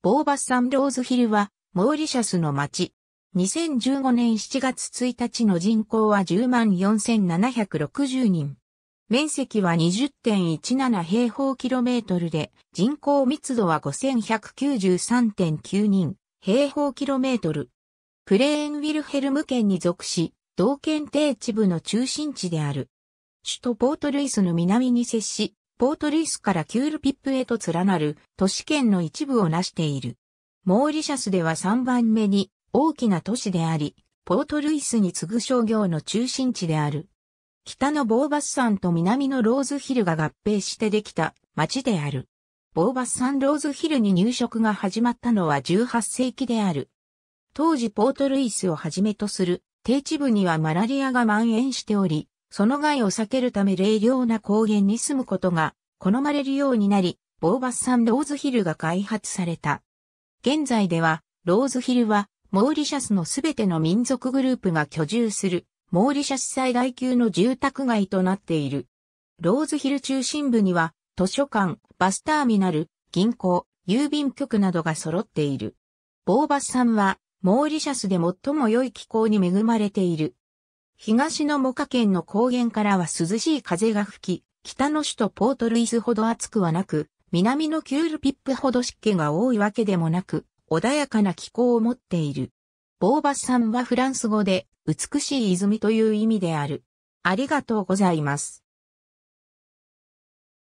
ボーバスサンローズヒルは、モーリシャスの町。2015年7月1日の人口は104,760人。面積は20.17平方キロメートルで、人口密度は5193.9人平方キロメートル。プレーンウィルヘルム県に属し、同県定地部の中心地である。首都ポートルイスの南に接し、ポートリスからキュールピップへと連なる都市圏の一部を成している。モーリシャスでは3番目に大きな都市であり、ポートルイスに次ぐ商業の中心地である。北のボーバス山と南のローズヒルが合併してできた町である。ボーバス山ローズヒルに入植が始まったのは18世紀である。当時ポートルイスをはじめとする低地部にはマラリアが蔓延しており、その害を避けるため冷涼な高原に住むことが好まれるようになり、ボーバスサンローズヒルが開発された。現在では、ローズヒルは、モーリシャスのすべての民族グループが居住する、モーリシャス最大級の住宅街となっている。ローズヒル中心部には、図書館、バスターミナル、銀行、郵便局などが揃っている。ボーバス産は、モーリシャスで最も良い気候に恵まれている、東のモカ県の高原からは涼しい風が吹き、北の首都ポートルイスほど暑くはなく、南のキュールピップほど湿気が多いわけでもなく、穏やかな気候を持っている。ボーバスさんはフランス語で、美しい泉という意味である。ありがとうございます。